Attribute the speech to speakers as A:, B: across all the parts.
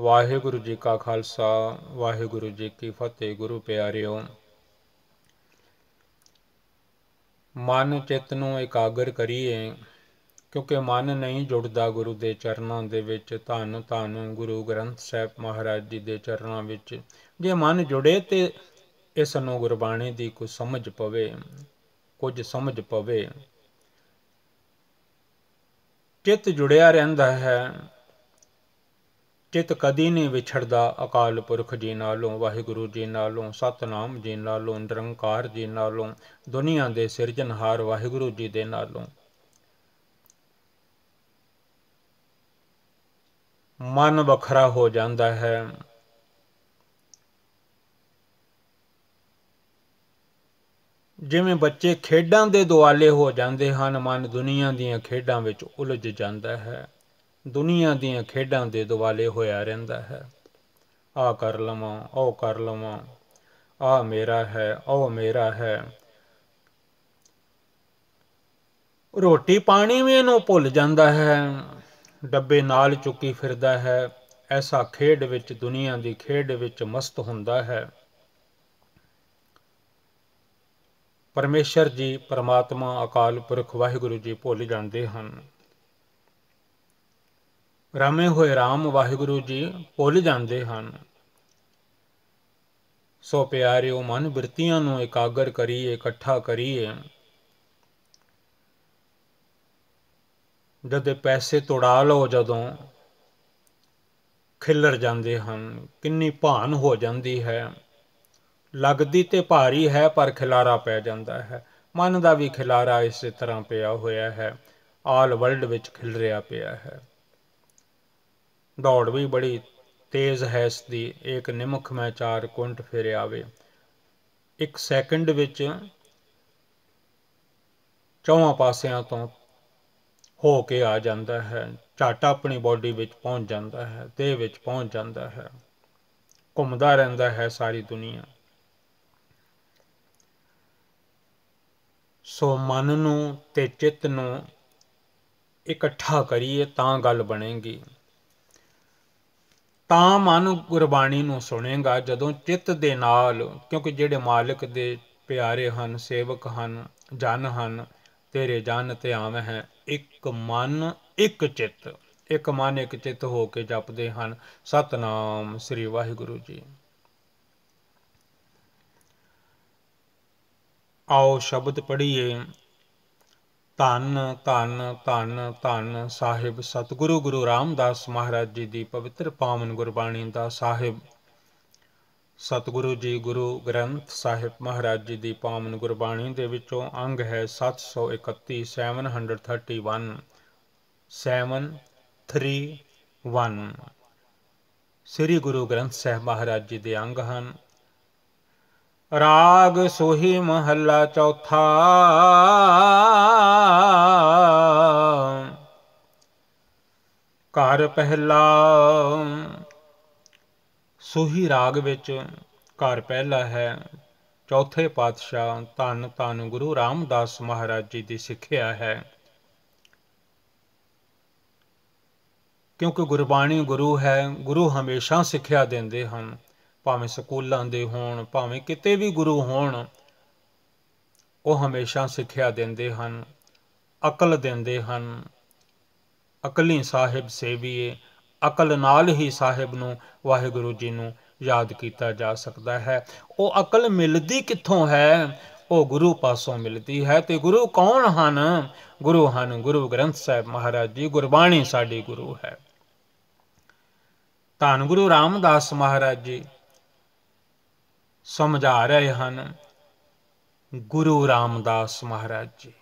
A: ਵਾਹਿਗੁਰੂ ਜੀ ਕਾ ਖਾਲਸਾ ਵਾਹਿਗੁਰੂ ਜੀ ਕੀ ਫਤਿਹ ਗੁਰੂ ਪਿਆਰਿਓ ਮਨ ਚਿੱਤ ਨੂੰ ਇਕਾਗਰ ਕਰੀਏ ਕਿਉਂਕਿ ਮਨ ਨਹੀਂ ਜੁੜਦਾ ਗੁਰੂ ਦੇ ਚਰਨਾਂ ਦੇ ਵਿੱਚ ਧੰਨ ਧੰਨ ਗੁਰੂ ਗ੍ਰੰਥ ਸਾਹਿਬ ਮਹਾਰਾਜ ਜੀ ਦੇ ਚਰਨਾਂ ਵਿੱਚ ਜੇ ਮਨ ਜੁੜੇ ਤੇ ਇਸ ਨੂੰ ਗੁਰਬਾਣੀ ਦੀ ਕੋਈ ਸਮਝ ਪਵੇ ਕੁਝ ਸਮਝ ਪਵੇ ਚਿੱਤ ਜੁੜਿਆ ਰਹਿੰਦਾ ਹੈ ਚਿਤ ਕਦੀ ਨਹੀਂ ਵਿਛੜਦਾ ਅਕਾਲ ਪੁਰਖ ਜੀ ਨਾਲੋਂ ਵਾਹਿਗੁਰੂ ਜੀ ਨਾਲੋਂ ਸਤਨਾਮ ਜੀ ਨਾਲੋਂ ਨਿਰੰਕਾਰ ਜੀ ਨਾਲੋਂ ਦੁਨੀਆ ਦੇ ਸਿਰਜਣਹਾਰ ਵਾਹਿਗੁਰੂ ਜੀ ਦੇ ਨਾਲੋਂ ਮਨ ਵੱਖਰਾ ਹੋ ਜਾਂਦਾ ਹੈ ਜਿਵੇਂ ਬੱਚੇ ਖੇਡਾਂ ਦੇ ਦੁਆਲੇ ਹੋ ਜਾਂਦੇ ਹਨ ਮਨ ਦੁਨੀਆ ਦੀਆਂ ਖੇਡਾਂ ਵਿੱਚ ਉਲਝ ਜਾਂਦਾ ਹੈ ਦੁਨੀਆ ਦੀਆਂ ਖੇਡਾਂ ਦੇ ਦੁਆਲੇ ਹੋਇਆ ਰਹਿੰਦਾ ਹੈ ਆ ਕਰ ਲਵਾਂ ਉਹ ਕਰ ਲਵਾਂ ਆ ਮੇਰਾ ਹੈ ਉਹ ਮੇਰਾ ਹੈ ਰੋਟੀ ਪਾਣੀ ਵੀ ਇਹਨੂੰ ਭੁੱਲ ਜਾਂਦਾ ਹੈ ਡੱਬੇ ਨਾਲ ਚੁੱਕੀ ਫਿਰਦਾ ਹੈ ਐਸਾ ਖੇਡ ਵਿੱਚ ਦੁਨੀਆ ਦੀ ਖੇਡ ਵਿੱਚ ਮਸਤ ਹੁੰਦਾ ਹੈ ਪਰਮੇਸ਼ਰ ਜੀ ਪਰਮਾਤਮਾ ਅਕਾਲ ਪੁਰਖ ਵਾਹਿਗੁਰੂ ਜੀ ਭੁੱਲ ਜਾਂਦੇ ਹਨ ਰਾਮੇ ਹੋਏ ਰਾਮ ਵਾਹਿਗੁਰੂ ਜੀ ਭੁੱਲ ਜਾਂਦੇ ਹਨ ਸੋ ਪਿਆਰਿਓ ਮਨ ਬਿਰਤੀਆਂ ਨੂੰ ਇਕਾਗਰ ਕਰੀਏ ਇਕੱਠਾ ਕਰੀਏ ਜਦ ਪੈਸੇ ਤੋੜਾ ਲੋ ਜਦੋਂ ਖਿੱਲਰ ਜਾਂਦੇ ਹਨ ਕਿੰਨੀ ਭਾਨ ਹੋ ਜਾਂਦੀ ਹੈ ਲੱਗਦੀ ਤੇ ਭਾਰੀ ਹੈ ਪਰ ਖਿਲਾਰਾ ਪੈ ਜਾਂਦਾ ਹੈ ਮਨ ਦਾ ਵੀ ਖਿਲਾਰਾ ਇਸੇ ਤਰ੍ਹਾਂ ਪਿਆ ਹੋਇਆ ਹੈ ਆਲ ਵਰਲਡ ਵਿੱਚ ਖਿਲ ਰਿਹਾ ਪਿਆ ਹੈ ਦੌੜ ਵੀ ਬੜੀ ਤੇਜ਼ ਹੈ ਇਸ ਦੀ ਇੱਕ ਨਿਮਖ ਮੈਂ ਚਾਰ ਕੁੰਟ ਫਿਰ ਆਵੇ ਇੱਕ ਸੈਕਿੰਡ ਵਿੱਚ ਚੌਹਾਂ ਪਾਸਿਆਂ ਤੋਂ ਹੋ ਕੇ ਆ ਜਾਂਦਾ ਹੈ ਝਟ ਆਪਣੀ ਬਾਡੀ ਵਿੱਚ ਪਹੁੰਚ ਜਾਂਦਾ ਹੈ ਤੇ ਵਿੱਚ ਪਹੁੰਚ ਜਾਂਦਾ ਹੈ ਘੁੰਮਦਾ ਰਹਿੰਦਾ ਹੈ ਸਾਰੀ ਦੁਨੀਆ ਸੋ ਮਨ ਨੂੰ ਤੇ ਚਿੱਤ ਨੂੰ ਇਕੱਠਾ ਕਰੀਏ ਤਾਂ ਗੱਲ ਬਣੇਗੀ ਤਾਂ ਮਨ ਗੁਰਬਾਣੀ ਨੂੰ ਸੁਣੇਗਾ ਜਦੋਂ ਚਿੱਤ ਦੇ ਨਾਲ ਕਿਉਂਕਿ ਜਿਹੜੇ ਮਾਲਕ ਦੇ ਪਿਆਰੇ ਹਨ ਸੇਵਕ ਹਨ ਜਨ ਹਨ ਤੇਰੇ ਜਨ ਤੇ ਆਵੇਂ ਹੈ ਇੱਕ ਮਨ ਇੱਕ ਚਿੱਤ ਇੱਕ ਮਨ ਇੱਕ ਚਿੱਤ ਹੋ ਕੇ ਜਪਦੇ ਹਨ ਸਤਨਾਮ ਸ੍ਰੀ ਵਾਹਿਗੁਰੂ ਜੀ ਆਓ ਸ਼ਬਦ ਪੜ੍ਹੀਏ ਧੰਨ ਧੰਨ ਧੰਨ ਧੰਨ ਸਾਹਿਬ ਸਤਿਗੁਰੂ ਗੁਰੂ ਰਾਮਦਾਸ ਮਹਾਰਾਜ ਜੀ ਦੀ ਪਵਿੱਤਰ ਪਾਵਨ ਗੁਰਬਾਣੀ ਦਾ ਸਾਹਿਬ ਸਤਿਗੁਰੂ ਜੀ ਗੁਰੂ ਗ੍ਰੰਥ ਸਾਹਿਬ ਮਹਾਰਾਜ ਜੀ ਦੀ ਪਾਵਨ ਗੁਰਬਾਣੀ ਦੇ ਵਿੱਚੋਂ ਅੰਗ ਹੈ 731 731 ਸ੍ਰੀ ਗੁਰੂ ਗ੍ਰੰਥ ਸਾਹਿਬ ਮਹਾਰਾਜ ਜੀ ਦੇ ਅੰਗ ਹਨ ਰਾਗ ਸੋਹੀ ਮਹੱਲਾ ਚੌਥਾ ਘਰ ਪਹਿਲਾ ਸੋਹੀ ਰਾਗ ਵਿੱਚ ਘਰ ਪਹਿਲਾ ਹੈ ਚੌਥੇ ਪਾਤਸ਼ਾਹ ਧੰਨ ਧੰਨ ਗੁਰੂ ਰਾਮਦਾਸ ਮਹਾਰਾਜ ਜੀ ਦੀ ਸਿੱਖਿਆ ਹੈ ਕਿਉਂਕਿ ਗੁਰਬਾਣੀ ਗੁਰੂ ਹੈ ਗੁਰੂ ਹਮੇਸ਼ਾ ਸਿੱਖਿਆ ਦਿੰਦੇ ਹਨ ਭਾਵੇਂ ਸਕੂਲਾਂ ਦੇ ਹੋਣ ਭਾਵੇਂ ਕਿਤੇ ਵੀ ਗੁਰੂ ਹੋਣ ਉਹ ਹਮੇਸ਼ਾ ਸਿੱਖਿਆ ਦਿੰਦੇ ਹਨ ਅਕਲ ਦਿੰਦੇ ਹਨ ਅਕਲੀ ਸਾਹਿਬ ਸੇਵੀਏ ਅਕਲ ਨਾਲ ਹੀ ਸਾਹਿਬ ਨੂੰ ਵਾਹਿਗੁਰੂ ਜੀ ਨੂੰ ਯਾਦ ਕੀਤਾ ਜਾ ਸਕਦਾ ਹੈ ਉਹ ਅਕਲ ਮਿਲਦੀ ਕਿੱਥੋਂ ਹੈ ਉਹ ਗੁਰੂ ਪਾਸੋਂ ਮਿਲਦੀ ਹੈ ਤੇ ਗੁਰੂ ਕੌਣ ਹਨ ਗੁਰੂ ਹਨ ਗੁਰੂ ਗ੍ਰੰਥ ਸਾਹਿਬ ਮਹਾਰਾਜ ਜੀ ਗੁਰਬਾਣੀ ਸਾਡੀ ਗੁਰੂ ਹੈ ਧੰਨ ਗੁਰੂ ਰਾਮਦਾਸ ਮਹਾਰਾਜ ਜੀ ਸਮਝਾ ਰਹੇ ਹਨ ਗੁਰੂ ਰਾਮਦਾਸ ਮਹਾਰਾਜ ਜੀ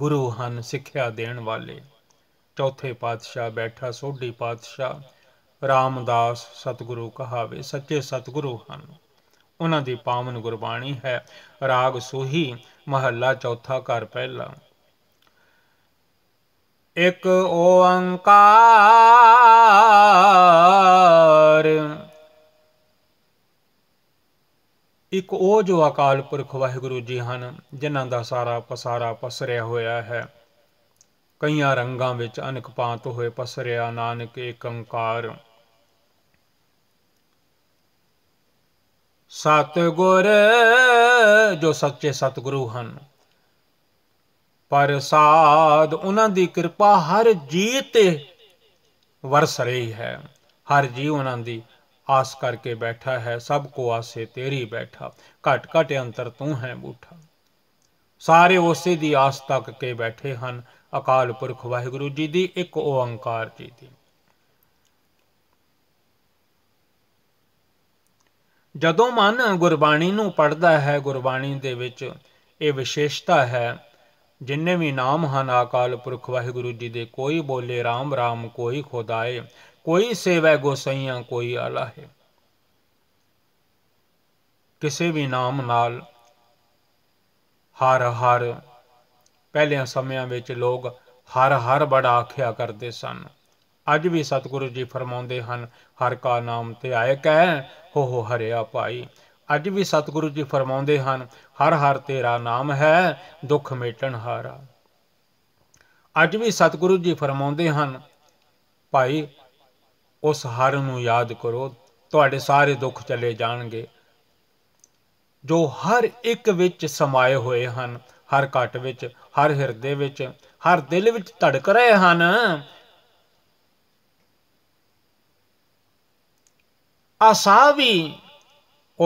A: ਗੁਰੂ ਹਨ ਸਿੱਖਿਆ ਦੇਣ ਵਾਲੇ ਚੌਥੇ ਪਾਤਸ਼ਾਹ ਬੈਠਾ ਸੋਢੀ ਪਾਤਸ਼ਾਹ ਰਾਮਦਾਸ ਸਤਿਗੁਰੂ ਕਹਾਵੇ ਸੱਚੇ ਸਤਿਗੁਰੂ ਹਨ ਉਹਨਾਂ ਦੀ ਪਾਵਨ ਗੁਰਬਾਣੀ ਹੈ ਰਾਗ ਸੋਹੀ ਮਹੱਲਾ ਚੌਥਾ ਘਰ ਪਹਿਲਾ ਇੱਕ ਓੰਕਾਰ ਇੱਕ ਉਹ ਜੋ ਅਕਾਲ ਪੁਰਖ ਵਾਹਿਗੁਰੂ ਜੀ ਹਨ ਜਿਨ੍ਹਾਂ ਦਾ ਸਾਰਾ ਪਸਾਰਾ ਪਸਰਿਆ ਹੋਇਆ ਹੈ ਕਈਆਂ ਰੰਗਾਂ ਵਿੱਚ ਅਨਕ ਪਾਂਤ ਹੋਏ ਪਸਰਿਆ ਨਾਨਕ ਏਕ ਓੰਕਾਰ ਸਤਗੁਰ ਜੋ ਸੱਚੇ ਸਤਗੁਰੂ ਹਨ ਪਰਸਾਦ ਉਹਨਾਂ ਦੀ ਕਿਰਪਾ ਹਰ ਜੀ ਤੇ ਵਰਸ ਰਹੀ ਹੈ ਹਰ ਜੀ ਉਹਨਾਂ ਦੀ ਆਸ ਕਰਕੇ ਬੈਠਾ ਹੈ ਸਭ ਕੋ ਆਸੇ ਤੇਰੀ ਬੈਠਾ ਘਟ ਘਟ ਅੰਤਰ ਤੂੰ ਹੈ ਬੂਠਾ ਸਾਰੇ ਉਸੇ ਦੀ ਆਸ ਤੱਕ ਕੇ ਬੈਠੇ ਹਨ ਅਕਾਲ ਪੁਰਖ ਵਾਹਿਗੁਰੂ ਜੀ ਦੀ ਇੱਕ ਓੰਕਾਰ ਜੀ ਦੀ ਜਦੋਂ ਮਨ ਗੁਰਬਾਣੀ ਨੂੰ ਪੜਦਾ ਹੈ ਗੁਰਬਾਣੀ ਦੇ ਵਿੱਚ ਇਹ ਵਿਸ਼ੇਸ਼ਤਾ ਹੈ ਜਿੰਨੇ ਵੀ ਨਾਮ ਹਨ ਅਕਾਲ ਪੁਰਖ ਵਾਹਿਗੁਰੂ ਜੀ ਦੇ ਕੋਈ ਬੋਲੇ RAM RAM ਕੋਈ ਖੁਦਾਏ ਕੋਈ ਸੇਵੈ ਗੋਸਈਆਂ ਕੋਈ ਆਲਾ ਹੈ ਕਿਸੇ ਵੀ ਨਾਮ ਨਾਲ ਹਰ ਹਰ ਪਹਿਲੇ ਸਮਿਆਂ ਵਿੱਚ ਲੋਕ ਹਰ ਹਰ ਬੜਾ ਆਖਿਆ ਕਰਦੇ ਸਨ ਅੱਜ ਵੀ ਸਤਿਗੁਰੂ ਜੀ ਫਰਮਾਉਂਦੇ ਹਨ ਹਰ ਕਾ ਨਾਮ ਤੇ ਆਇ ਕੈ ਹੋ ਹੋ ਹਰਿਆ ਭਾਈ ਅੱਜ ਵੀ ਸਤਿਗੁਰੂ ਜੀ ਫਰਮਾਉਂਦੇ ਹਨ ਹਰ ਹਰ ਤੇਰਾ ਨਾਮ ਹੈ ਦੁੱਖ ਮੇਟਣ ਹਾਰਾ ਅੱਜ ਵੀ ਸਤਿਗੁਰੂ ਜੀ ਫਰਮਾਉਂਦੇ ਹਨ ਭਾਈ ਉਸ ਹਰ ਨੂੰ ਯਾਦ ਕਰੋ ਤੁਹਾਡੇ ਸਾਰੇ ਦੁੱਖ ਚਲੇ ਜਾਣਗੇ ਜੋ ਹਰ ਇੱਕ ਵਿੱਚ ਸਮਾਏ ਹੋਏ ਹਨ ਹਰ ਘਟ ਵਿੱਚ ਹਰ ਹਿਰਦੇ ਵਿੱਚ ਹਰ ਦਿਲ ਵਿੱਚ ਧੜਕ ਰਹੇ ਹਨ ਆਸਾ ਵੀ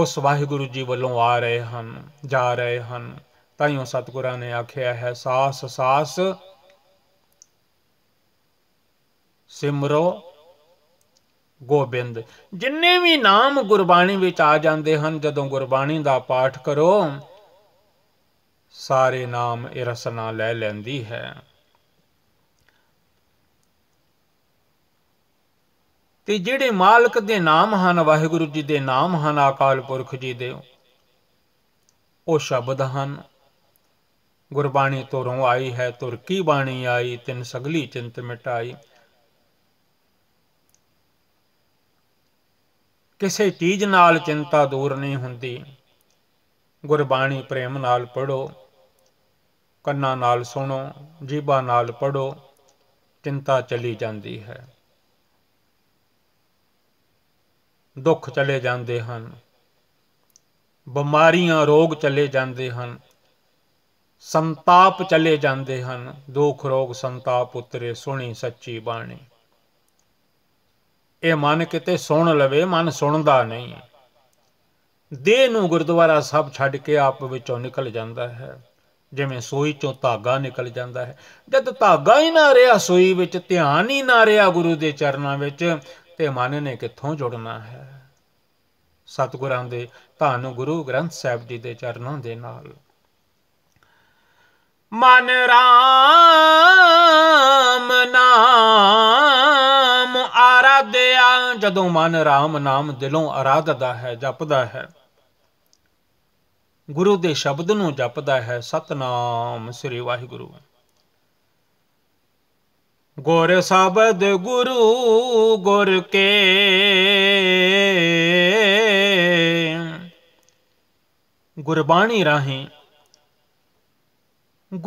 A: ਉਸ ਵਾਹਿਗੁਰੂ ਜੀ ਵੱਲੋਂ ਆ ਰਹੇ ਹਨ ਜਾ ਰਹੇ ਹਨ ਤਾਈਓ ਸਤਿਗੁਰਾਂ ਨੇ ਆਖਿਆ ਹੈ ਸਾਸ ਸਾਸ ਸਿਮਰੋ ਗੋਬਿੰਦ ਜਿੰਨੇ ਵੀ ਨਾਮ ਗੁਰਬਾਣੀ ਵਿੱਚ ਆ ਜਾਂਦੇ ਹਨ ਜਦੋਂ ਗੁਰਬਾਣੀ ਦਾ ਪਾਠ ਕਰੋ ਸਾਰੇ ਨਾਮ ਇਹ ਰਸਨਾ ਲੈ ਲੈਂਦੀ ਹੈ ਤੇ ਜਿਹੜੇ ਮਾਲਕ ਦੇ ਨਾਮ ਹਨ ਵਾਹਿਗੁਰੂ ਜੀ ਦੇ ਨਾਮ ਹਨ ਆਕਾਲ ਪੁਰਖ ਜੀ ਦੇ ਉਹ ਸ਼ਬਦ ਹਨ ਗੁਰਬਾਣੀ ਤੋਂ ਰੋਂ ਆਈ ਹੈ ਤੁਰਕੀ ਬਾਣੀ ਆਈ ਤਿੰਨ ਸਗਲੀ ਚਿੰਤ ਮਿਟਾਈ ਕਿਸੇ ਚੀਜ਼ ਨਾਲ ਚਿੰਤਾ ਦੂਰ ਨਹੀਂ ਹੁੰਦੀ ਗੁਰਬਾਣੀ ਪ੍ਰੇਮ ਨਾਲ ਪੜੋ ਕੰਨਾਂ ਨਾਲ ਸੁਣੋ ਜੀਭਾਂ ਨਾਲ ਪੜੋ ਚਿੰਤਾ ਚਲੀ ਜਾਂਦੀ ਹੈ ਦੁੱਖ ਚਲੇ ਜਾਂਦੇ ਹਨ ਬਿਮਾਰੀਆਂ ਰੋਗ ਚਲੇ ਜਾਂਦੇ ਹਨ ਸੰਤਾਪ ਚਲੇ ਜਾਂਦੇ ਹਨ ਦੁੱਖ ਰੋਗ ਸੰਤਾਪ ਉਤਰੇ ਸੁਣੀ ਸੱਚੀ ਬਾਣੀ ਇਹ ਮਨ ਕਿਤੇ ਸੁਣ ਲਵੇ ਮਨ ਸੁਣਦਾ ਨਹੀਂ ਦੇਹ ਨੂੰ ਗੁਰਦੁਆਰਾ ਸਭ ਛੱਡ ਕੇ ਆਪ ਵਿੱਚੋਂ ਨਿਕਲ ਜਾਂਦਾ ਹੈ ਜਿਵੇਂ ਸੋਈ ਚੋਂ ਧਾਗਾ ਨਿਕਲ ਜਾਂਦਾ ਹੈ ਜਦ ਧਾਗਾ ਹੀ ਨਾ ਰਿਹਾ ਸੋਈ ਵਿੱਚ ਧਿਆਨ ਹੀ ਨਾ ਰਿਹਾ ਗੁਰੂ ਦੇ ਚਰਨਾਂ ਵਿੱਚ ਤੇ ਮਨ ਨੇ ਕਿੱਥੋਂ ਜੁੜਨਾ ਹੈ ਸਤਿਗੁਰਾਂ ਦੇ ਧੰਨ ਗੁਰੂ ਗ੍ਰੰਥ ਸਾਹਿਬ ਜੀ ਦੇ ਚਰਨਾਂ ਦੇ ਨਾਲ ਮਨ ਰਾਮ ਜਦੋਂ ਮਨ ਰਾਮ ਨਾਮ ਦਿਲੋਂ ਆਰਾਧਦਾ ਹੈ ਜਪਦਾ ਹੈ ਗੁਰੂ ਦੇ ਸ਼ਬਦ ਨੂੰ ਜਪਦਾ ਹੈ ਸਤਨਾਮ ਸ੍ਰੀ ਵਾਹਿਗੁਰੂ ਗੁਰ ਸ਼ਬਦ ਗੁਰੂ ਗੁਰ ਕੇ ਗੁਰਬਾਣੀ ਰਾਹੀਂ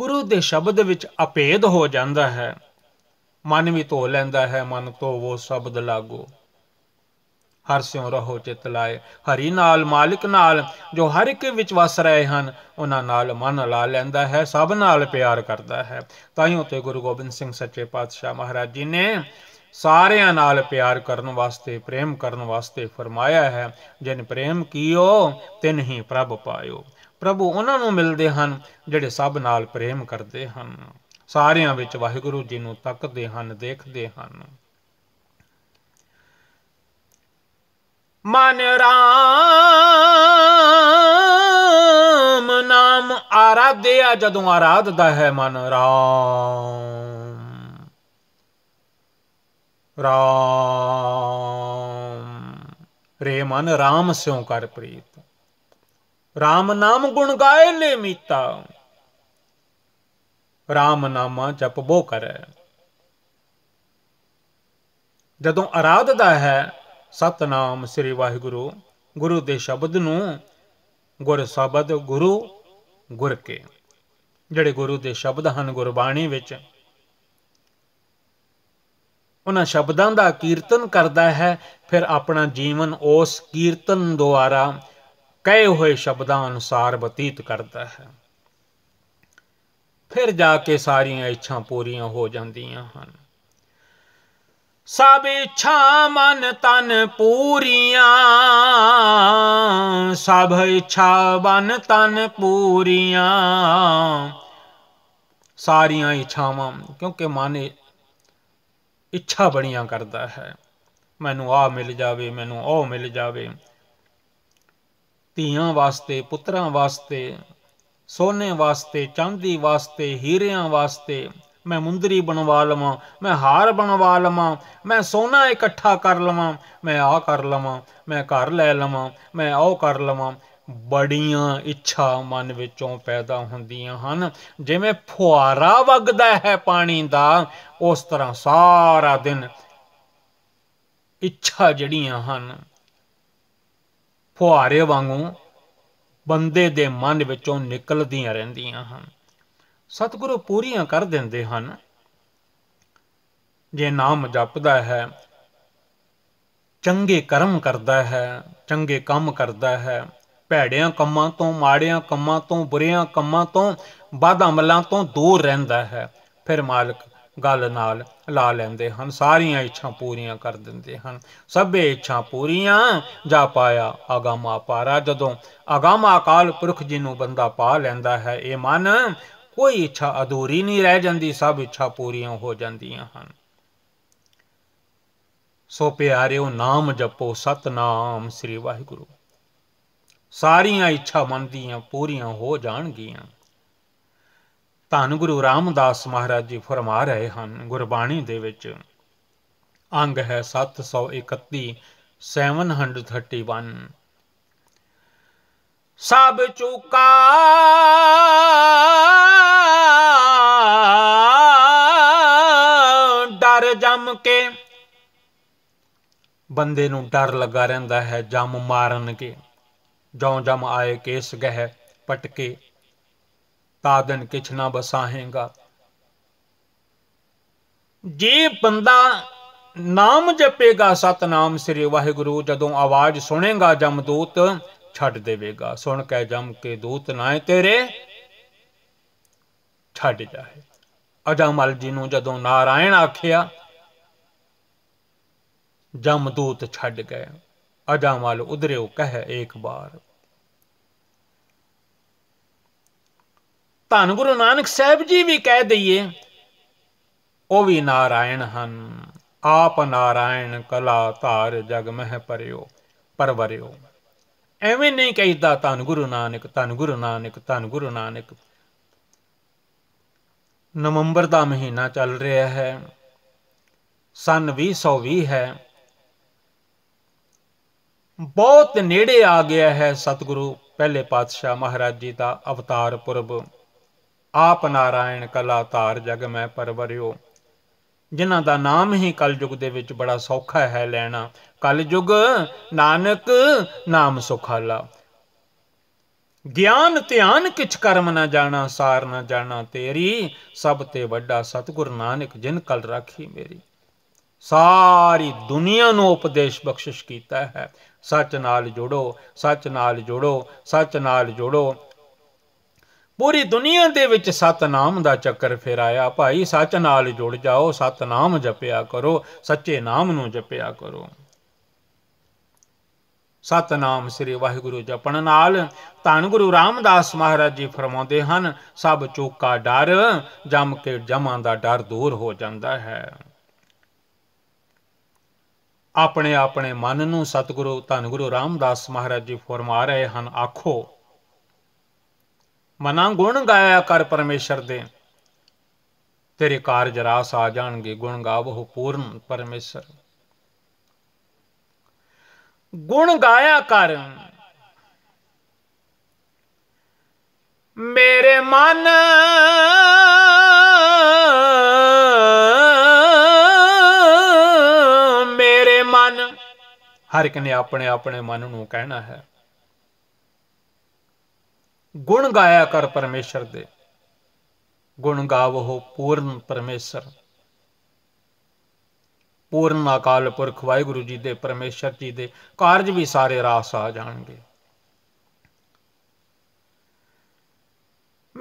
A: ਗੁਰੂ ਦੇ ਸ਼ਬਦ ਵਿੱਚ ਅਪੇਧ ਹੋ ਜਾਂਦਾ ਹੈ ਮਨ ਵੀ ਧੋ ਲੈਂਦਾ ਹੈ ਮਨ ਤੋਂ ਉਹ ਸ਼ਬਦ ਲਾਗੋ ਹਰ ਸਿਉ ਰਹੋ ਚਿਤ ਲਾਏ ਹਰੀ ਨਾਲ ਮਾਲਿਕ ਨਾਲ ਜੋ ਹਰ ਇੱਕ ਵਿੱਚ ਵਸ ਰਹੇ ਹਨ ਉਹਨਾਂ ਨਾਲ ਮਨ ਲਾ ਲੈਂਦਾ ਹੈ ਸਭ ਨਾਲ ਪਿਆਰ ਕਰਦਾ ਹੈ ਹੀ ਉਤੇ ਗੁਰੂ ਗੋਬਿੰਦ ਸਿੰਘ ਸੱਚੇ ਪਾਤਸ਼ਾਹ ਮਹਾਰਾਜ ਜੀ ਨੇ ਸਾਰਿਆਂ ਨਾਲ ਪਿਆਰ ਕਰਨ ਵਾਸਤੇ ਪ੍ਰੇਮ ਕਰਨ ਵਾਸਤੇ ਫਰਮਾਇਆ ਹੈ ਜਿਨ ਪ੍ਰੇਮ ਕੀਓ ਤਿਨ ਹੀ ਪ੍ਰਭ ਪਾਇਓ ਪ੍ਰਭੂ ਉਹਨਾਂ ਨੂੰ ਮਿਲਦੇ ਹਨ ਜਿਹੜੇ ਸਭ ਨਾਲ ਪ੍ਰੇਮ ਕਰਦੇ ਹਨ ਸਾਰਿਆਂ ਵਿੱਚ ਵਾਹਿਗੁਰੂ ਜੀ ਨੂੰ ਤੱਕਦੇ ਹਨ ਦੇਖਦੇ ਹਨ ਮਨ ਰਾਮ ਨਾਮ ਆਰਾਧਿਆ ਜਦੋਂ ਆਰਾਧਦਾ ਹੈ ਮਨ ਰਾਮ ਰਾਮ ਰੇ ਮਨ ਰਾਮ ਸਿਉ ਕਰ ਪ੍ਰੀਤ ਰਾਮ ਨਾਮ ਗੁਣ ਗਾਏ ਲੈ ਮੀਤਾ ਰਾਮ ਨਾਮਾ ਜਪਬੋ ਕਰੈ ਜਦੋਂ ਆਰਾਧਦਾ ਹੈ ਸਤਨਾਮ ਸ੍ਰੀ ਵਾਹਿਗੁਰੂ ਗੁਰੂ ਦੇ ਸ਼ਬਦ ਨੂੰ ਗੁਰ ਸ਼ਬਦ ਗੁਰੂ ਗੁਰ ਕੇ ਜਿਹੜੇ ਗੁਰੂ ਦੇ ਸ਼ਬਦ ਹਨ ਗੁਰਬਾਣੀ ਵਿੱਚ ਉਹਨਾਂ ਸ਼ਬਦਾਂ ਦਾ ਕੀਰਤਨ ਕਰਦਾ ਹੈ ਫਿਰ ਆਪਣਾ ਜੀਵਨ ਉਸ ਕੀਰਤਨ ਦੁਆਰਾ ਕਹੇ ਹੋਏ ਸ਼ਬਦਾਂ ਅਨੁਸਾਰ ਬਤੀਤ ਕਰਦਾ ਹੈ ਫਿਰ ਜਾ ਕੇ ਸਾਰੀਆਂ ਇੱਛਾਵਾਂ ਪੂਰੀਆਂ ਹੋ ਜਾਂਦੀਆਂ ਹਨ ਸਭ ਇੱਛਾ ਮਨ ਤਨ ਪੂਰੀਆਂ ਸਭ ਇੱਛਾ ਬਨ ਤਨ ਪੂਰੀਆਂ ਸਾਰੀਆਂ ਇੱਛਾਵਾਂ ਕਿਉਂਕਿ ਮਨ ਇੱਛਾ ਬੜੀਆਂ ਕਰਦਾ ਹੈ ਮੈਨੂੰ ਆ ਮਿਲ ਜਾਵੇ ਮੈਨੂੰ ਉਹ ਮਿਲ ਜਾਵੇ ਧੀਆਂ ਵਾਸਤੇ ਪੁੱਤਰਾਂ ਵਾਸਤੇ ਸੋਨੇ ਵਾਸਤੇ ਚਾਂਦੀ ਵਾਸਤੇ ਹੀਰਿਆਂ ਵਾਸਤੇ ਮੈਂ ਮੁੰਦਰੀ ਬਣਵਾ ਲਵਾਂ ਮੈਂ ਹਾਰ ਬਣਵਾ ਲਵਾਂ ਮੈਂ ਸੋਨਾ ਇਕੱਠਾ ਕਰ ਲਵਾਂ ਮੈਂ ਆ ਕਰ ਲਵਾਂ ਮੈਂ ਘਰ ਲੈ ਲਵਾਂ ਮੈਂ ਉਹ ਕਰ ਲਵਾਂ ਬੜੀਆਂ ਇੱਛਾ ਮਨ ਵਿੱਚੋਂ ਪੈਦਾ ਹੁੰਦੀਆਂ ਹਨ ਜਿਵੇਂ ਫੁਆਰਾ ਵਗਦਾ ਹੈ ਪਾਣੀ ਦਾ ਉਸ ਤਰ੍ਹਾਂ ਸਾਰਾ ਦਿਨ ਇੱਛਾ ਜੜੀਆਂ ਹਨ ਫੁਆਰੇ ਵਾਂਗੂ ਬੰਦੇ ਦੇ ਮਨ ਵਿੱਚੋਂ ਨਿਕਲਦੀਆਂ ਰਹਿੰਦੀਆਂ ਹਨ ਸਤਿਗੁਰੂ ਪੂਰੀਆਂ ਕਰ ਦਿੰਦੇ ਹਨ ਜੇ ਨਾਮ ਜਪਦਾ ਹੈ ਚੰਗੇ ਕਰਮ ਕਰਦਾ ਹੈ ਚੰਗੇ ਕੰਮ ਕਰਦਾ ਹੈ ਭੈੜਿਆਂ ਕੰਮਾਂ ਤੋਂ ਮਾੜਿਆਂ ਕੰਮਾਂ ਤੋਂ ਬੁਰਿਆਂ ਕੰਮਾਂ ਤੋਂ ਬਾਦ ਅਮਲਾਂ ਤੋਂ ਦੂਰ ਰਹਿੰਦਾ ਹੈ ਫਿਰ ਮਾਲਕ ਗੱਲ ਨਾਲ ਲਾ ਲੈਂਦੇ ਹਨ ਸਾਰੀਆਂ ਇੱਛਾ ਪੂਰੀਆਂ ਕਰ ਦਿੰਦੇ ਹਨ ਸਭੇ ਇੱਛਾ ਪੂਰੀਆਂ ਜਾ ਪਾਇਆ ਆਗਾਮਾ ਪਾਰਾ ਜਦੋਂ ਆਗਾਮਾ ਕਾਲ ਪੁਰਖ ਜੀ ਨੂੰ ਬੰਦਾ ਪਾ ਲੈਂਦਾ ਹੈ ਇਹ ਮਨ ਕੋਈ ਇੱਛਾ ਅਧੂਰੀ ਨਹੀਂ ਰਹਿ ਜਾਂਦੀ ਸਭ ਇੱਛਾ ਪੂਰੀਆਂ ਹੋ ਜਾਂਦੀਆਂ ਹਨ ਸੋ ਪਿਆਰਿਓ ਨਾਮ ਜਪੋ ਸਤਨਾਮ ਸ੍ਰੀ ਵਾਹਿਗੁਰੂ ਸਾਰੀਆਂ ਇੱਛਾ ਮਨ ਦੀਆਂ ਪੂਰੀਆਂ ਹੋ ਜਾਣਗੀਆਂ ਧੰਨ ਗੁਰੂ ਰਾਮਦਾਸ ਮਹਾਰਾਜ ਜੀ ਫਰਮਾ ਰਹੇ ਹਨ ਗੁਰਬਾਣੀ ਦੇ ਵਿੱਚ ਅੰਗ ਹੈ 731 731 ਸਭ ਚੁਕਾ ਬੰਦੇ ਨੂੰ ਡਰ ਲੱਗਾ ਰਹਿੰਦਾ ਹੈ ਜਮ ਮਾਰਨਗੇ ਜਉ ਜਮ ਆਏ ਕੇਸ ਗਹਿ ਪਟਕੇ ਤਾਦਨ ਕਿਛ ਨਾ ਬਸਾਹੇਗਾ ਜੇ ਬੰਦਾ ਨਾਮ ਜਪੇਗਾ ਸਤਨਾਮ ਸ੍ਰੀ ਵਾਹਿਗੁਰੂ ਜਦੋਂ ਆਵਾਜ਼ ਸੁਣੇਗਾ ਜਮ ਦੂਤ ਛੱਡ ਦੇਵੇਗਾ ਸੁਣ ਕੇ ਜਮ ਕੇ ਦੂਤ ਨਾਏ ਤੇਰੇ ਛੱਡ ਜਾਏ ਅਜਾਮਲ ਜੀ ਨੂੰ ਜਦੋਂ ਨਾਰਾਇਣ ਆਖਿਆ ਜਮਦੂਤ ਛੱਡ ਗਏ ਅਜਾਂ ਉਧਰੇ ਉਹ ਕਹੇ ਇੱਕ ਬਾਰ ਧੰਨ ਗੁਰੂ ਨਾਨਕ ਸਾਹਿਬ ਜੀ ਵੀ ਕਹਿ ਦਈਏ ਉਹ ਵੀ ਨਾਰਾਇਣ ਹਨ ਆਪ ਨਾਰਾਇਣ ਕਲਾ ਧਾਰ ਜਗ ਮਹਿ ਪਰਿਓ ਪਰਵਰਿਓ ਐਵੇਂ ਨਹੀਂ ਕਹਿਦਾ ਧੰਨ ਗੁਰੂ ਨਾਨਕ ਧੰਨ ਗੁਰੂ ਨਾਨਕ ਧੰਨ ਗੁਰੂ ਨਾਨਕ ਨਵੰਬਰ ਦਾ ਮਹੀਨਾ ਚੱਲ ਰਿਹਾ ਹੈ ਸਨ 2020 ਹੈ ਬਹੁਤ ਨੇੜੇ ਆ ਗਿਆ ਹੈ ਸਤਿਗੁਰੂ ਪਹਿਲੇ ਪਾਤਸ਼ਾਹ ਮਹਾਰਾਜ ਜੀ ਦਾ ਅਵਤਾਰ ਪੁਰਬ ਆਪ ਨਾਰਾਇਣ ਕਲਾ ਤਾਰ ਜਗ ਮੈਂ ਪਰਵਰਿਓ ਜਿਨ੍ਹਾਂ ਦਾ ਨਾਮ ਹੀ ਕਲਯੁਗ ਦੇ ਵਿੱਚ ਬੜਾ ਸੌਖਾ ਹੈ ਲੈਣਾ ਕਲਯੁਗ ਨਾਨਕ ਨਾਮ ਸੁਖਾਲਾ ਗਿਆਨ ਧਿਆਨ ਕਿਛ ਕਰਮ ਨਾ ਜਾਣਾ ਸਾਰ ਨਾ ਜਾਣਾ ਤੇਰੀ ਸਭ ਤੇ ਵੱਡਾ ਸਤਿਗੁਰ ਨਾਨਕ ਜਿਨ ਕਲ ਰਾਖੀ ਮੇਰੀ ਸਾਰੀ ਦੁਨੀਆ ਨੂੰ ਉਪਦੇਸ਼ ਬਖਸ਼ਿਸ਼ ਕੀਤਾ ਹੈ ਸੱਚ ਨਾਲ ਜੁੜੋ ਸੱਚ ਨਾਲ ਜੁੜੋ ਸੱਚ ਨਾਲ ਜੁੜੋ ਪੂਰੀ ਦੁਨੀਆ ਦੇ ਵਿੱਚ ਸਤਨਾਮ ਦਾ ਚੱਕਰ ਫੇਰਾਇਆ ਭਾਈ ਸੱਚ ਨਾਲ ਜੁੜ ਜਾਓ ਸਤਨਾਮ ਜਪਿਆ ਕਰੋ ਸੱਚੇ ਨਾਮ ਨੂੰ ਜਪਿਆ ਕਰੋ ਸਤਨਾਮ ਸ੍ਰੀ ਵਾਹਿਗੁਰੂ ਜਪਣ ਨਾਲ ਧੰਨ ਗੁਰੂ ਰਾਮਦਾਸ ਮਹਾਰਾਜ ਜੀ ਫਰਮਾਉਂਦੇ ਹਨ ਸਭ ਚੋਕਾ ਡਰ ਜਮ ਕੇ ਜਮਾਂ ਦਾ ਡਰ ਦੂਰ ਹੋ ਜਾਂਦਾ ਹੈ ਆਪਣੇ ਆਪਣੇ ਮਨ ਨੂੰ ਸਤਿਗੁਰੂ ਧੰਨ ਗੁਰੂ ਰਾਮਦਾਸ ਮਹਾਰਾਜ ਜੀ ਫਰਮਾ ਰਹੇ ਹਨ ਆਖੋ ਮਨਾ ਗੁਣ ਗਾਇਆ ਕਰ ਪਰਮੇਸ਼ਰ ਦੇ ਤੇਰੇ ਕਾਰਜ ਰਾਸ ਆ ਜਾਣਗੇ ਗੁਣ ਗਾਵਹੁ ਪੂਰਨ ਪਰਮੇਸ਼ਰ ਗੁਣ ਗਾਇਆ ਕਰ ਮੇਰੇ ਮਨ ਹਰ ਇੱਕ ਨੇ ਆਪਣੇ ਆਪਣੇ ਮਨ ਨੂੰ ਕਹਿਣਾ ਹੈ ਗੁਣ ਗਾਇਆ ਕਰ ਪਰਮੇਸ਼ਰ ਦੇ ਗੁਣ ਗਾਵੋ ਪੂਰਨ ਪਰਮੇਸ਼ਰ ਪੂਰਨ ਅਕਾਲ ਪੁਰਖ ਵਾਹਿਗੁਰੂ ਜੀ ਦੇ ਪਰਮੇਸ਼ਰ ਜੀ ਦੇ ਕਾਰਜ ਵੀ ਸਾਰੇ ਰਾਸ ਆ ਜਾਣਗੇ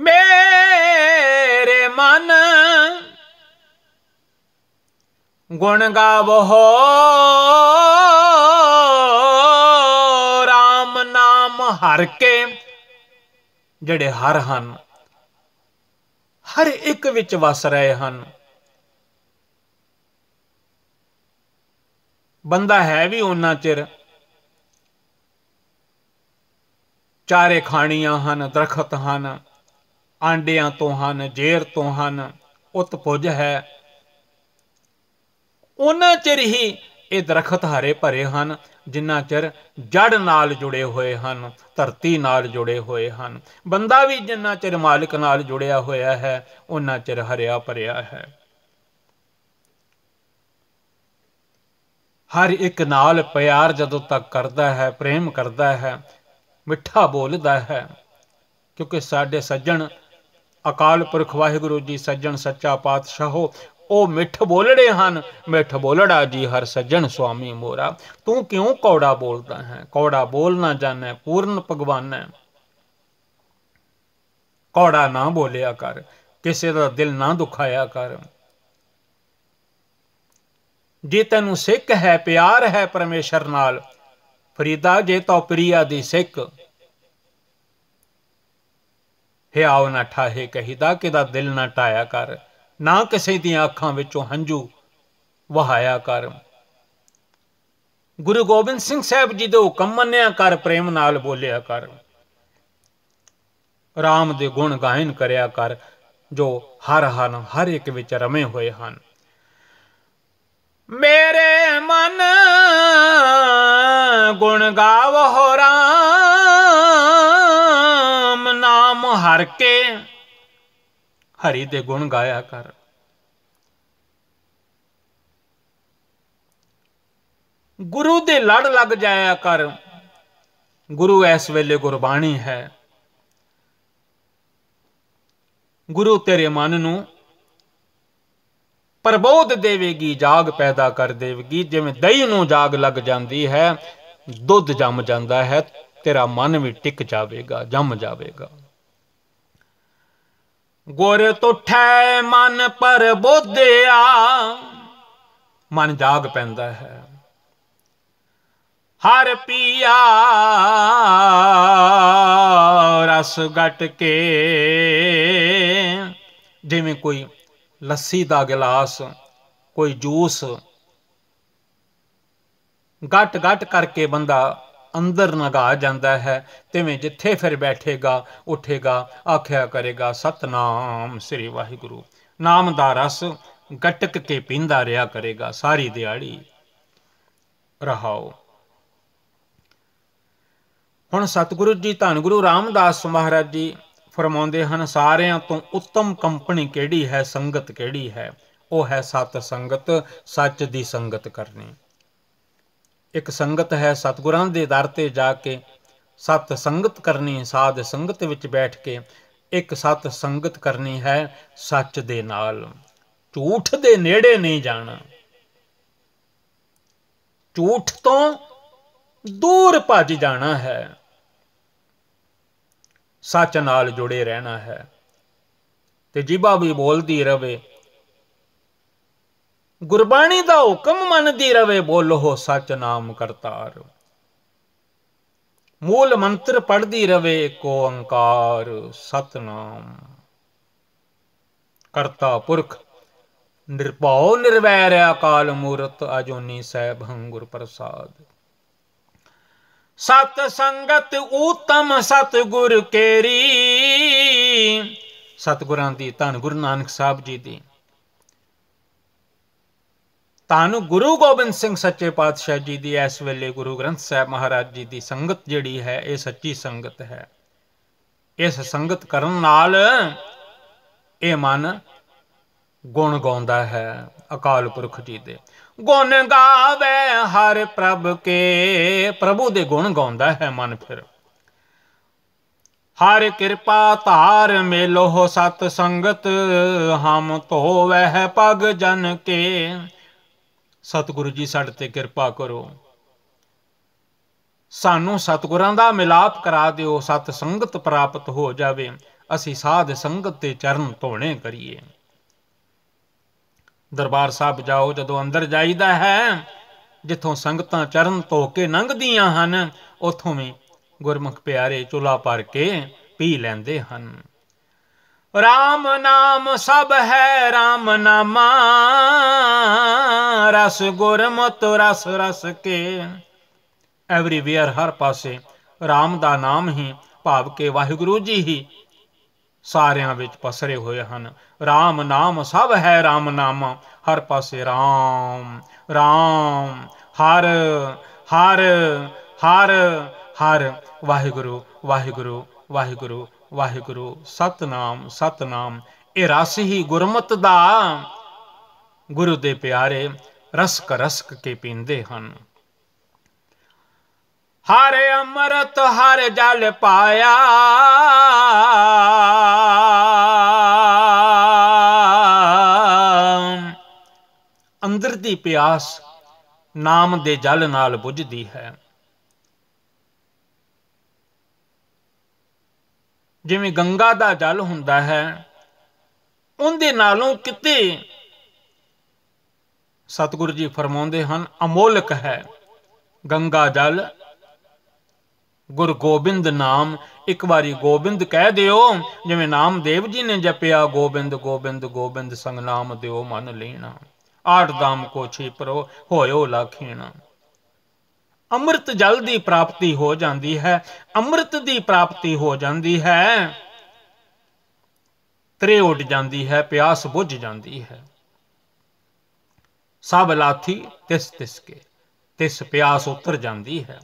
A: ਮੇਰੇ ਮਨ ਗੁਣ ਗਾਵੋ ਹਰ ਕੇ ਜਿਹੜੇ ਹਰ ਹਨ ਹਰ ਇੱਕ ਵਿੱਚ ਵਸ ਰਹੇ ਹਨ ਬੰਦਾ ਹੈ ਵੀ ਉਹਨਾਂ ਚਿਰ ਚਾਰੇ ਖਾਣੀਆਂ ਹਨ ਦਰਖਤ ਹਨ ਆਂਡਿਆਂ ਤੋਂ ਹਨ ਜੇਰ ਤੋਂ ਹਨ ਉਤਪੁਜ ਹੈ ਉਹਨਾਂ ਚਿਰ ਹੀ ਇਹ ਦਰਖਤ ਹਰੇ ਭਰੇ ਹਨ ਜਿੰਨਾ ਚਿਰ ਜੜ ਨਾਲ ਜੁੜੇ ਹੋਏ ਹਨ ਧਰਤੀ ਨਾਲ ਜੁੜੇ ਹੋਏ ਹਨ ਬੰਦਾ ਵੀ ਜਿੰਨਾ ਚਿਰ ਮਾਲਕ ਨਾਲ ਜੁੜਿਆ ਹੋਇਆ ਹੈ ਉਹਨਾਂ ਚਿਰ ਹਰਿਆ ਭਰਿਆ ਹੈ ਹਰ ਇੱਕ ਨਾਲ ਪਿਆਰ ਜਦੋਂ ਤੱਕ ਕਰਦਾ ਹੈ ਪ੍ਰੇਮ ਕਰਦਾ ਹੈ ਮਿੱਠਾ ਬੋਲਦਾ ਹੈ ਕਿਉਂਕਿ ਸਾਡੇ ਸੱਜਣ ਅਕਾਲ ਪੁਰਖ ਵਾਹਿਗੁਰੂ ਜੀ ਸੱਜਣ ਸੱਚਾ ਪਾਤਸ਼ਾਹੋ ਉਹ ਮਿੱਠ ਬੋਲੜੇ ਹਨ ਮਿੱਠ ਬੋਲੜਾ ਜੀ ਹਰ ਸੱਜਣ ਸੁਆਮੀ ਮੋਰਾ ਤੂੰ ਕਿਉਂ ਕੌੜਾ ਬੋਲਦਾ ਹੈ ਕੌੜਾ ਬੋਲਣਾ ਜਾਣੈ ਪੂਰਨ ਭਗਵਾਨੈ ਕੌੜਾ ਨਾ ਬੋਲਿਆ ਕਰ ਕਿਸੇ ਦਾ ਦਿਲ ਨਾ ਦੁਖਾਇਆ ਕਰ ਜੇ ਤੈਨੂੰ ਸਿੱਖ ਹੈ ਪਿਆਰ ਹੈ ਪਰਮੇਸ਼ਰ ਨਾਲ ਫਰੀਦਾ ਜੇ ਤੋ ਪ੍ਰੀਆ ਦੀ ਸਿੱਖ ਆਉ ਨਾ ਠਾਹੇ ਕਹੀਦਾ ਕਿਦਾ ਦਿਲ ਨਾ ਟਾਇਆ ਕਰ ਨਾ ਕਿਸੇ ਦੀਆਂ ਅੱਖਾਂ ਵਿੱਚੋਂ ਹੰਝੂ ਵਹਾਇਆ ਕਰ ਗੁਰੂ ਗੋਬਿੰਦ ਸਿੰਘ ਸਾਹਿਬ ਜੀ ਦੇ ਹੁਕਮ ਮੰਨਿਆ ਕਰ ਪ੍ਰੇਮ ਨਾਲ ਬੋਲਿਆ ਕਰ ਰਾਮ ਦੇ ਗੁਣ ਗਾਇਨ ਕਰਿਆ ਕਰ ਜੋ ਹਰ ਹਨ ਹਰ ਇੱਕ ਵਿੱਚ ਰਮੇ ਹੋਏ ਹਨ ਮੇਰੇ ਮਨ ਗੁਣ ਗਾਵੋ ਰਾਮ ਨਾਮ ਹਰ ਕੇ ਹਰੀ ਦੇ ਗੁਣ ਗਾਇਆ ਕਰ ਗੁਰੂ ਦੇ ਲੜ ਲੱਗ ਜਾਇਆ ਕਰ ਗੁਰੂ ਇਸ ਵੇਲੇ ਗੁਰਬਾਣੀ ਹੈ ਗੁਰੂ ਤੇਰੇ ਮਨ ਨੂੰ ਪ੍ਰਬੋਧ ਦੇਵੇਗੀ ਜਾਗ ਪੈਦਾ ਕਰ ਦੇਵੇਗੀ ਜਿਵੇਂ ਦਹੀਂ ਨੂੰ ਜਾਗ ਲੱਗ ਜਾਂਦੀ ਹੈ ਦੁੱਧ ਜੰਮ ਜਾਂਦਾ ਹੈ ਤੇਰਾ ਮਨ ਵੀ ਟਿਕ ਜਾਵੇਗਾ ਜੰਮ ਜਾਵੇਗਾ ਗੁਰ ਤੁਠੈ ਮਨ ਪਰ ਬੋਧਿਆ ਮਨ ਜਾਗ ਪੈਂਦਾ ਹੈ ਹਰ ਪੀਆ ਰਸ ਘਟ ਕੇ ਜਿਵੇਂ ਕੋਈ ਲੱਸੀ ਦਾ ਗਲਾਸ ਕੋਈ ਜੂਸ ਘਟ ਘਟ ਕਰਕੇ ਬੰਦਾ ਅੰਦਰ ਨਗਾ ਜਾਂਦਾ ਹੈ ਤਿਵੇਂ ਜਿੱਥੇ ਫਿਰ ਬੈਠੇਗਾ ਉੱਠੇਗਾ ਆਖਿਆ ਕਰੇਗਾ ਸਤਨਾਮ ਸ੍ਰੀ ਵਾਹਿਗੁਰੂ ਨਾਮ ਦਾ ਰਸ ਗਟਕ ਕੇ ਪੀਂਦਾ ਰਿਹਾ ਕਰੇਗਾ ਸਾਰੀ ਦਿਹਾੜੀ ਰਹਾਉ ਹੁਣ ਸਤਿਗੁਰੂ ਜੀ ਧੰਨ ਗੁਰੂ ਰਾਮਦਾਸ ਮਹਾਰਾਜ ਜੀ ਫਰਮਾਉਂਦੇ ਹਨ ਸਾਰਿਆਂ ਤੋਂ ਉੱਤਮ ਕੰਪਨੀ ਕਿਹੜੀ ਹੈ ਸੰਗਤ ਕਿਹੜੀ ਹੈ ਉਹ ਹੈ ਸਤ ਸੰਗਤ ਸੱਚ ਦੀ ਸੰਗਤ ਕਰਨੀ ਇੱਕ ਸੰਗਤ ਹੈ ਸਤਿਗੁਰਾਂ ਦੇ ਦਰ ਤੇ ਜਾ ਕੇ ਸਤ ਸੰਗਤ ਕਰਨੀ ਸਾਧ ਸੰਗਤ ਵਿੱਚ ਬੈਠ ਕੇ ਇੱਕ ਸਤ ਸੰਗਤ ਕਰਨੀ ਹੈ ਸੱਚ ਦੇ ਨਾਲ ਝੂਠ ਦੇ ਨੇੜੇ ਨਹੀਂ ਜਾਣਾ ਝੂਠ ਤੋਂ ਦੂਰ ਭੱਜ ਜਾਣਾ ਹੈ ਸੱਚ ਨਾਲ ਜੁੜੇ ਰਹਿਣਾ ਹੈ ਤੇ ਜੀਬਾ ਵੀ ਬੋਲਦੀ ਰਵੇ ਗੁਰਬਾਣੀ ਦਾ ਹੁਕਮ ਮੰਨਦੀ ਰਵੇ ਬੋਲੋ ਸਚ ਨਾਮ ਕਰਤਾਰ ਮੂਲ ਮੰਤਰ ਪੜਦੀ ਰਵੇ ਕੋ ਓੰਕਾਰ ਸਤਨਾਮ ਕਰਤਾ ਪੁਰਖ ਨਿਰਭਉ ਨਿਰਵੈਰ ਅਕਾਲ ਮੂਰਤ ਅਜੋਨੀ ਸੈਭੰ ਹੰਗੁਰ ਪ੍ਰਸਾਦ ਸਤ ਸੰਗਤ ਊਤਮ ਸਤ ਗੁਰ ਕੇਰੀ ਸਤਗੁਰਾਂ ਦੀ ਧੰਨ ਗੁਰੂ ਨਾਨਕ ਸਾਹਿਬ ਜੀ ਦੀ ਤਾਨੂੰ ਗੁਰੂ ਗੋਬਿੰਦ ਸਿੰਘ ਸੱਚੇ ਪਾਤਸ਼ਾਹ ਜੀ ਦੀ ਇਸ ਵੇਲੇ ਗੁਰੂ ਗ੍ਰੰਥ ਸਾਹਿਬ ਮਹਾਰਾਜ ਜੀ ਦੀ ਸੰਗਤ ਜਿਹੜੀ ਹੈ ਇਹ ਸੱਚੀ ਸੰਗਤ ਹੈ ਇਸ ਸੰਗਤ ਕਰਨ ਨਾਲ ਇਹ ਮਨ ਗੁਣ ਗਾਉਂਦਾ ਹੈ ਅਕਾਲ ਪੁਰਖ ਜੀ ਦੇ ਗੁਣ ਗਾਵੇ ਹਰ ਪ੍ਰਭ ਕੇ ਪ੍ਰਭੂ ਦੇ ਗੁਣ ਗਾਉਂਦਾ ਹੈ ਮਨ ਫਿਰ ਹਰ ਕਿਰਪਾ ਧਾਰ ਮੇਲੋ ਸਤ ਸੰਗਤ ਹਮ ਵਹਿ ਪਗ ਜਨ ਕੇ ਸਤਿਗੁਰੂ ਜੀ ਸਾਡੇ ਤੇ ਕਿਰਪਾ ਕਰੋ ਸਾਨੂੰ ਸਤਿਗੁਰਾਂ ਦਾ ਮਿਲਾਪ ਕਰਾ ਦਿਓ ਸਤ ਸੰਗਤ ਪ੍ਰਾਪਤ ਹੋ ਜਾਵੇ ਅਸੀਂ ਸਾਧ ਸੰਗਤ ਤੇ ਚਰਨ ਧੋਣੇ ਕਰੀਏ ਦਰਬਾਰ ਸਾਹਿਬ ਜਾਓ ਜਦੋਂ ਅੰਦਰ ਜਾਈਦਾ ਹੈ ਜਿੱਥੋਂ ਸੰਗਤਾਂ ਚਰਨ ਧੋ ਕੇ ਲੰਘਦੀਆਂ ਹਨ ਉਥੋਂ ਵੀ ਗੁਰਮੁਖ ਪਿਆਰੇ ਚੁਲਾ ਭਰ ਕੇ ਪੀ ਲੈਂਦੇ ਹਨ ਰਾਮ ਨਾਮ ਸਭ ਹੈ ਰਾਮ ਨਾਮਾ ਰਸ ਗੁਰਮਤ ਰਸ ਰਸ ਕੇ ਐਵਰੀਵੇਅਰ ਹਰ ਪਾਸੇ ਰਾਮ ਦਾ ਨਾਮ ਹੀ ਭਾਵ ਕੇ ਵਾਹਿਗੁਰੂ ਜੀ ਹੀ ਸਾਰਿਆਂ ਵਿੱਚ ਪਸਰੇ ਹੋਏ ਹਨ ਰਾਮ ਨਾਮ ਸਭ ਹੈ ਰਾਮ ਨਾਮ ਹਰ ਪਾਸੇ ਰਾਮ ਰਾਮ ਹਰ ਹਰ ਹਰ ਹਰ ਵਾਹਿਗੁਰੂ ਵਾਹਿਗੁਰੂ ਵਾਹਿਗੁਰੂ ਵਾਹਿਗੁਰੂ ਸਤਨਾਮ ਸਤਨਾਮ ਇਹ ਰਸ ਹੀ ਗੁਰਮਤ ਦਾ ਗੁਰੂ ਦੇ ਪਿਆਰੇ ਰਸਕ ਰਸਕ ਕੇ ਪੀਂਦੇ ਹਨ ਹਰ ਅਮਰਤ ਹਰ ਜਲ ਪਾਇਆ ਅੰਦਰ ਦੀ ਪਿਆਸ ਨਾਮ ਦੇ ਜਲ ਨਾਲ ਬੁਝਦੀ ਹੈ ਜਿਵੇਂ ਗੰਗਾ ਦਾ ਜਲ ਹੁੰਦਾ ਹੈ ਉਹਦੇ ਨਾਲੋਂ ਕਿਤੇ ਸਤਿਗੁਰੂ ਜੀ ਫਰਮਾਉਂਦੇ ਹਨ ਅਮੋਲਕ ਹੈ ਗੰਗਾ ਜਲ ਗੁਰ ਗੋਬਿੰਦ ਨਾਮ ਇੱਕ ਵਾਰੀ ਗੋਬਿੰਦ ਕਹਿ ਦਿਓ ਜਿਵੇਂ ਨਾਮਦੇਵ ਜੀ ਨੇ ਜਪਿਆ ਗੋਬਿੰਦ ਗੋਬਿੰਦ ਗੋਬਿੰਦ ਸੰਗ ਨਾਮ ਦਿਓ ਮਨ ਲੈਣਾ ਆਠ ਦਾਮ ਕੋ ਪਰੋ ਹੋਇਓ ਲਖੀਣਾ ਅੰਮ੍ਰਿਤ ਜਲ ਦੀ ਪ੍ਰਾਪਤੀ ਹੋ ਜਾਂਦੀ ਹੈ ਅੰਮ੍ਰਿਤ ਦੀ ਪ੍ਰਾਪਤੀ ਹੋ ਜਾਂਦੀ ਹੈ ਤਰੇ ਉੱਡ ਜਾਂਦੀ ਹੈ ਪਿਆਸ ਬੁੱਝ ਜਾਂਦੀ ਹੈ ਸਭ ਲਾਥੀ ਤਿਸ ਤਿਸ ਕੇ ਤਿਸ ਪਿਆਸ ਉਤਰ ਜਾਂਦੀ ਹੈ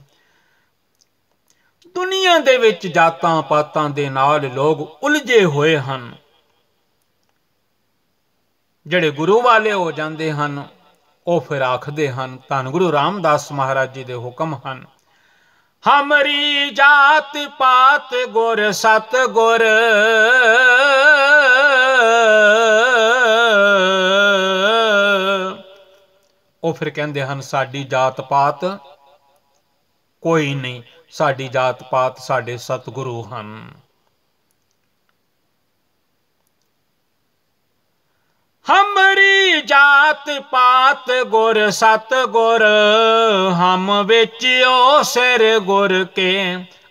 A: ਦੁਨੀਆ ਦੇ ਵਿੱਚ ਜਾਤਾਂ ਪਾਤਾਂ ਦੇ ਨਾਲ ਲੋਕ ਉਲਝੇ ਹੋਏ ਹਨ ਜਿਹੜੇ ਗੁਰੂ ਵਾਲੇ ਹੋ ਜਾਂਦੇ ਹਨ ਉਹ ਫਿਰ ਆਖਦੇ ਹਨ ਧੰਨ ਗੁਰੂ ਰਾਮਦਾਸ ਮਹਾਰਾਜ ਜੀ ਦੇ ਹੁਕਮ ਹਨ ਹਮਰੀ ਜਾਤ ਪਾਤ ਗੁਰ ਸਤ ਗੁਰ ਉਹ ਫਿਰ ਕਹਿੰਦੇ ਹਨ ਸਾਡੀ ਜਾਤ ਪਾਤ ਕੋਈ ਨਹੀਂ ਸਾਡੀ ਜਾਤ ਪਾਤ ਸਾਡੇ ਸਤਿਗੁਰੂ ਹਨ ਹਮਰੀ ਜਾਤ ਪਾਤ ਗੁਰ ਸਤ ਗੁਰ ਹਮ ਵਿੱਚ ਓ ਸਿਰ ਗੁਰ ਕੇ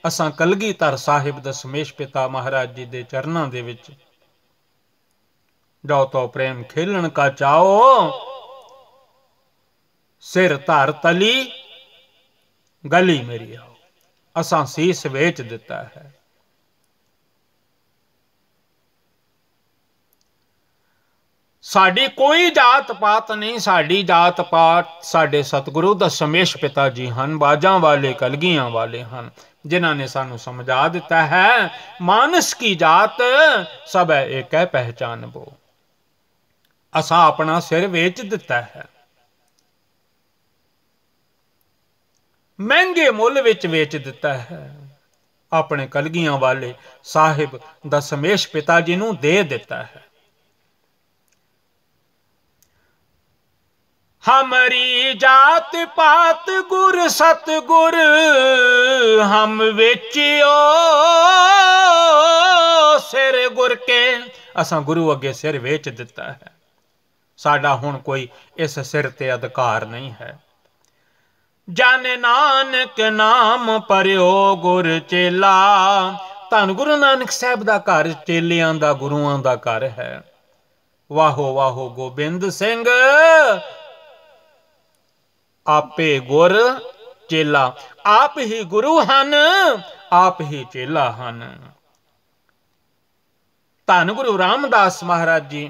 A: ਅਸਾਂ ਕਲਗੀਧਰ ਸਾਹਿਬ ਸਮੇਸ਼ ਪਿਤਾ ਮਹਾਰਾਜ ਜੀ ਦੇ ਚਰਨਾਂ ਦੇ ਵਿੱਚ ਜੋ ਤੋ ਪ੍ਰੇਮ ਖੇਲਣ ਕਾ ਚਾਓ ਸਿਰ ਧਰ ਤਲੀ ਗਲੀ ਮੇਰੀ ਆਓ ਅਸਾਂ ਸੀਸ ਵੇਚ ਦਿੱਤਾ ਹੈ ਸਾਡੀ ਕੋਈ ਜਾਤ ਪਾਤ ਨਹੀਂ ਸਾਡੀ ਜਾਤ ਪਾਤ ਸਾਡੇ ਸਤਿਗੁਰੂ ਦਸ਼ਮੇਸ਼ ਪਿਤਾ ਜੀ ਹਨ ਬਾਜਾਂ ਵਾਲੇ ਕਲਗੀਆਂ ਵਾਲੇ ਹਨ ਜਿਨ੍ਹਾਂ ਨੇ ਸਾਨੂੰ ਸਮਝਾ ਦਿੱਤਾ ਹੈ ਮਾਨਸ ਕੀ ਜਾਤ ਸਭ ਹੈ ਇੱਕ ਹੈ ਪਹਿਚਾਨ ਬੋ ਅਸਾਂ ਆਪਣਾ ਸਿਰ ਵੇਚ ਦਿੱਤਾ ਹੈ ਮਹਿੰਗੇ ਮੁੱਲ ਵਿੱਚ ਵੇਚ ਦਿੱਤਾ ਹੈ ਆਪਣੇ ਕਲਗੀਆਂ ਵਾਲੇ ਸਾਹਿਬ ਦਸ਼ਮੇਸ਼ ਪਿਤਾ ਜੀ ਨੂੰ ਦੇ ਦਿੱਤਾ ਹੈ ਹਮਰੀ ਜਾਤ ਪਾਤ ਗੁਰ ਸਤ ਗੁਰ ਹਮ ਵੇਚਿਓ ਸਿਰ ਗੁਰ ਕੇ ਅਸਾਂ ਗੁਰੂ ਅੱਗੇ ਸਿਰ ਵੇਚ ਦਿੱਤਾ ਹੈ ਸਾਡਾ ਹੁਣ ਕੋਈ ਇਸ ਸਿਰ ਤੇ ਅਧਿਕਾਰ ਨਹੀਂ ਹੈ ਜਾਣੇ ਨਾਨਕ ਨਾਮ ਪਰਿਓ ਗੁਰ ਚੇਲਾ ਧੰ ਗੁਰੂ ਨਾਨਕ ਸਾਹਿਬ ਦਾ ਘਰ ਚੇਲਿਆਂ ਦਾ ਗੁਰੂਆਂ ਦਾ ਘਰ ਹੈ ਵਾਹੋ ਵਾਹੋ ਗੋਬਿੰਦ ਸਿੰਘ ਆਪੇ ਗੁਰ ਚੇਲਾ ਆਪ ਹੀ ਗੁਰੂ ਹਨ ਆਪ ਹੀ ਚੇਲਾ ਹਨ ਧੰਨ ਗੁਰੂ ਰਾਮਦਾਸ ਮਹਾਰਾਜ ਜੀ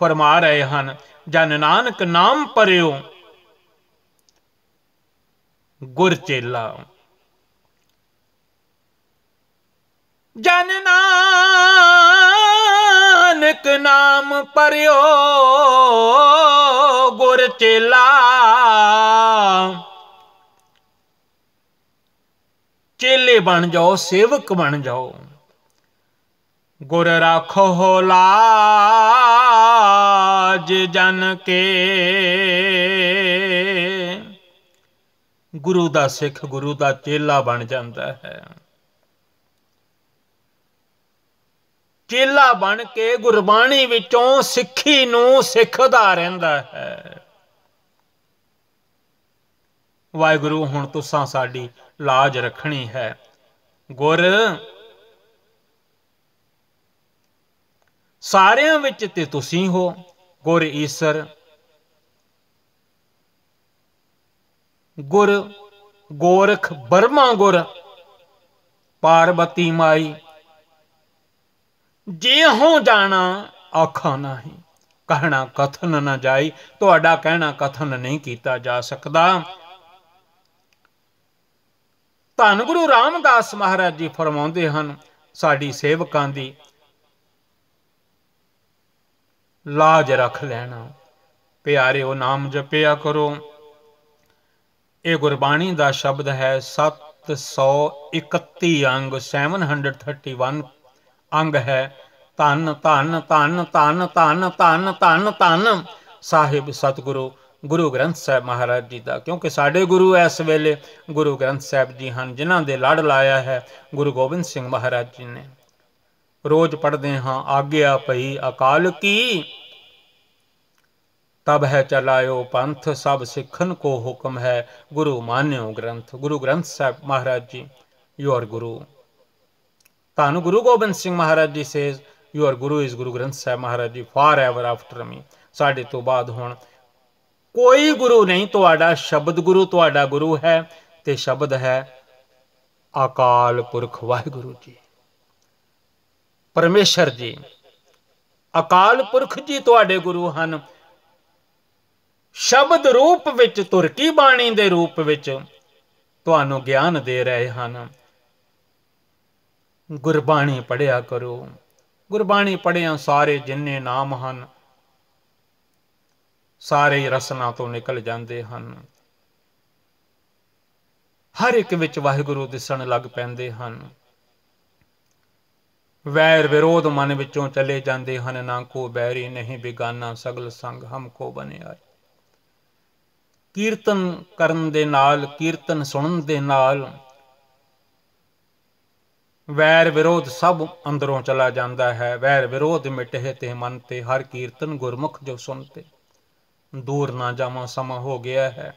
A: ਫਰਮਾ ਰਹੇ ਹਨ ਜਨ ਨਾਨਕ ਨਾਮ ਪਰਿਓ ਗੁਰ ਚੇਲਾ ਜਨ ਨਾਨਕ ਨਾਮ ਪਰਿਓ ਗੁਰ ਚੇਲਾ ਚੇਲੇ ਬਣ ਜਾਓ ਸੇਵਕ ਬਣ ਜਾਓ ਗੁਰ ਰਾਖੋ ਲਾਜ ਜਨ ਕੇ ਗੁਰੂ ਦਾ ਸਿੱਖ ਗੁਰੂ ਦਾ ਚੇਲਾ ਬਣ ਜਾਂਦਾ ਹੈ ਚੇਲਾ ਬਣ ਕੇ ਗੁਰਬਾਣੀ ਵਿੱਚੋਂ ਸਿੱਖੀ ਨੂੰ ਸਿੱਖਦਾ ਰਹਿੰਦਾ ਹੈ ਵਾਹਿਗੁਰੂ ਹੁਣ ਤੁਸਾਂ ਸਾਡੀ ਲਾਜ ਰੱਖਣੀ ਹੈ ਗੁਰ ਸਾਰਿਆਂ ਵਿੱਚ ਤੇ ਤੁਸੀਂ ਹੋ ਗੁਰ ਈਸ਼ਰ ਗੁਰ ਗੋਰਖ ਬਰਮਾ ਗੁਰ ਪਾਰਬਤੀ ਮਾਈ ਜੇ ਹੋ ਜਾਣਾ ਆਖਾ ਨਹੀਂ ਕਹਿਣਾ ਕਥਨ ਨਾ ਜਾਈ ਤੁਹਾਡਾ ਕਹਿਣਾ ਕਥਨ ਨਹੀਂ ਕੀਤਾ ਜਾ ਸਕਦਾ ਧੰਨ ਗੁਰੂ ਰਾਮਦਾਸ ਮਹਾਰਾਜ ਜੀ ਫਰਮਾਉਂਦੇ ਹਨ ਸਾਡੀ ਸੇਵਕਾਂ ਦੀ ਲਾਜ ਰੱਖ ਲੈਣਾ ਪਿਆਰੇ ਉਹ ਨਾਮ ਜਪਿਆ ਕਰੋ ਇਹ ਗੁਰਬਾਣੀ ਦਾ ਸ਼ਬਦ ਹੈ 731 ਅੰਗ 731 ਅੰਗ ਹੈ ਧੰਨ ਧੰਨ ਧੰਨ ਧੰਨ ਧੰਨ ਧੰਨ ਧੰਨ ਧੰਨ ਸਾਹਿਬ ਸਤਿਗੁਰੂ ਗੁਰੂ ਗ੍ਰੰਥ ਸਾਹਿਬ ਮਹਾਰਾਜ ਜੀ ਦਾ ਕਿਉਂਕਿ ਸਾਡੇ ਗੁਰੂ ਇਸ ਵੇਲੇ ਗੁਰੂ ਗ੍ਰੰਥ ਸਾਹਿਬ ਜੀ ਹਨ ਜਿਨ੍ਹਾਂ ਦੇ ਲੜ ਲਾਇਆ ਹੈ ਗੁਰੂ ਗੋਬਿੰਦ ਸਿੰਘ ਮਹਾਰਾਜ ਜੀ ਨੇ ਰੋਜ਼ ਪੜ੍ਹਦੇ ਹਾਂ ਆਗਿਆ ਪਈ ਅਕਾਲ ਕੀ ਤਬ ਹੈ ਚਲਾਇਓ ਪੰਥ ਸਭ ਸਿੱਖਨ ਕੋ ਹੁਕਮ ਹੈ ਗੁਰੂ ਮਾਨਿਓ ਗ੍ਰੰਥ ਗੁਰੂ Granth Sahib Maharaj ji your Guru Tanu Guru Gobind Singh Maharaj ji says, Guru is Guru Granth Sahib Maharaj ji for ever after ਮੀ ਸਾਡੇ ਤੋਂ ਬਾਅਦ ਹੁਣ ਕੋਈ ਗੁਰੂ ਨਹੀਂ ਤੁਹਾਡਾ ਸ਼ਬਦ ਗੁਰੂ ਤੁਹਾਡਾ ਗੁਰੂ ਹੈ ਤੇ ਸ਼ਬਦ ਹੈ ਅਕਾਲ ਪੁਰਖ ਵਾਹਿਗੁਰੂ ਜੀ ਪਰਮੇਸ਼ਰ ਜੀ ਅਕਾਲ ਪੁਰਖ ਜੀ ਤੁਹਾਡੇ ਗੁਰੂ ਹਨ ਸ਼ਬਦ ਰੂਪ ਵਿੱਚ ਤੁਰਕੀ ਬਾਣੀ ਦੇ ਰੂਪ ਵਿੱਚ ਤੁਹਾਨੂੰ ਗਿਆਨ ਦੇ ਰਹੇ ਹਨ ਗੁਰਬਾਣੀ ਪੜਿਆ ਕਰੋ ਗੁਰਬਾਣੀ ਪੜਿਆ ਸਾਰੇ ਜਿੰਨੇ ਨਾਮ ਹਨ ਸਾਰੇ ਰਸਨਾ ਤੋਂ ਨਿਕਲ ਜਾਂਦੇ ਹਨ ਹਰ ਇੱਕ ਵਿੱਚ ਵਾਹਿਗੁਰੂ ਦਿਸਣ ਲੱਗ ਪੈਂਦੇ ਹਨ ਵੈਰ ਵਿਰੋਧ ਮਨ ਵਿੱਚੋਂ ਚਲੇ ਜਾਂਦੇ ਹਨ ਨਾ ਕੋ ਬੈਰੀ ਨਹੀਂ ਬਿਗਾਨਾ ਸਗਲ ਸੰਗ ਹਮ ਕੋ ਬਨਿਆ ਕੀਰਤਨ ਕਰਨ ਦੇ ਨਾਲ ਕੀਰਤਨ ਸੁਣਨ ਦੇ ਨਾਲ ਵੈਰ ਵਿਰੋਧ ਸਭ ਅੰਦਰੋਂ ਚਲਾ ਜਾਂਦਾ ਹੈ ਵੈਰ ਵਿਰੋਧ ਮਿਟੇ ਤੇ ਮਨ ਤੇ ਹਰ ਕੀਰਤਨ ਗੁਰਮੁਖ ਜੋ ਸੁਣਤੇ ਦੂਰ ਨਾ ਜਾਵਾਂ ਸਮਾ ਹੋ ਗਿਆ ਹੈ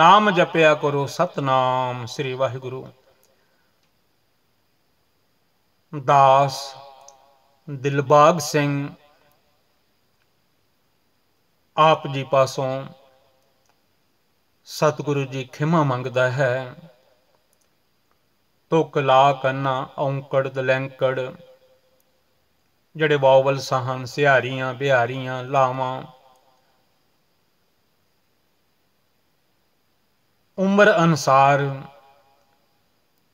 A: ਨਾਮ ਜਪਿਆ ਕਰੋ ਸਤਨਾਮ ਸ੍ਰੀ ਵਾਹਿਗੁਰੂ ਦਾਸ ਦਿਲਬਾਗ ਸਿੰਘ ਆਪ ਜੀ ਪਾਸੋਂ ਸਤਿਗੁਰੂ ਜੀ ਖਿਮਾ ਮੰਗਦਾ ਹੈ ਤੁਕ ਲਾ ਕੰਨਾ ਔਂਕੜ ਦਲੈਂਕੜ ਜਿਹੜੇ ਵਾਵਲ ਸਾਹਨ ਸਿਹਾਰੀਆਂ ਬਿਹਾਰੀਆਂ ਲਾਵਾਂ ਉਮਰ ਅਨਸਾਰ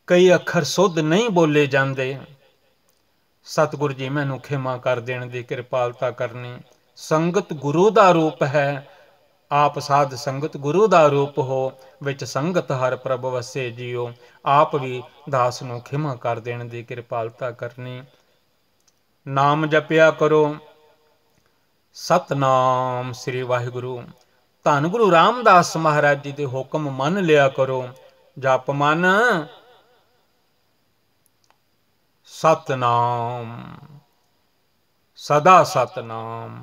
A: ਕਈ ਅੱਖਰ ਸੁੱਧ ਨਹੀਂ ਬੋਲੇ ਜਾਂਦੇ ਸਤਿਗੁਰ ਜੀ ਮੈਨੂੰ ਖਿਮਾ ਕਰ ਦੇਣ ਦੀ ਕਿਰਪਾਲਤਾ ਕਰਨੀ ਸੰਗਤ ਗੁਰੂ ਦਾ ਰੂਪ ਹੈ ਆਪ ਸਾਧ ਸੰਗਤ ਗੁਰੂ ਦਾ ਰੂਪ ਹੋ ਵਿੱਚ ਸੰਗਤ ਹਰ ਪ੍ਰਭ ਵਸੇ ਜਿਉ ਆਪ ਵੀ ਦਾਸ ਨੂੰ ਖਿਮਾ ਕਰ ਦੇਣ ਦੀ ਕਿਰਪਾਲਤਾ ਕਰਨੀ ਨਾਮ ਜਪਿਆ ਕਰੋ ਸਤਨਾਮ ਸ੍ਰੀ ਵਾਹਿਗੁਰੂ ਧੰਨ ਗੁਰੂ ਰਾਮਦਾਸ ਮਹਾਰਾਜ ਜੀ ਦੇ ਹੁਕਮ ਮੰਨ ਲਿਆ ਕਰੋ ਜਪ ਮਨ ਸਤਨਾਮ ਸਦਾ ਸਤਨਾਮ